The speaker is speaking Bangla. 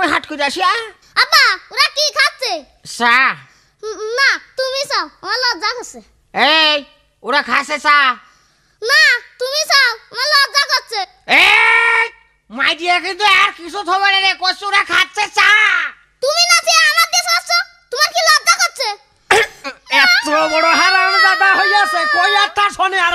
আমি হাট করে আসি আব্বা ওরা কি খাচ্ছে চা না তুমি চাও আমার লজ্জা করছে এই ওরা খাচ্ছে চা না তুমি চাও আমার লজ্জা করছে এই মাই দিয়ে কিন্তু আর কিছু থবে রে কষ্ট ওরা খাচ্ছে চা তুমি না যে আমার দিয়ে খাচ্ছ তোমার কি লজ্জা করছে এত বড় হারাম দাদা হইয়াছে কই আর তা শুনে আর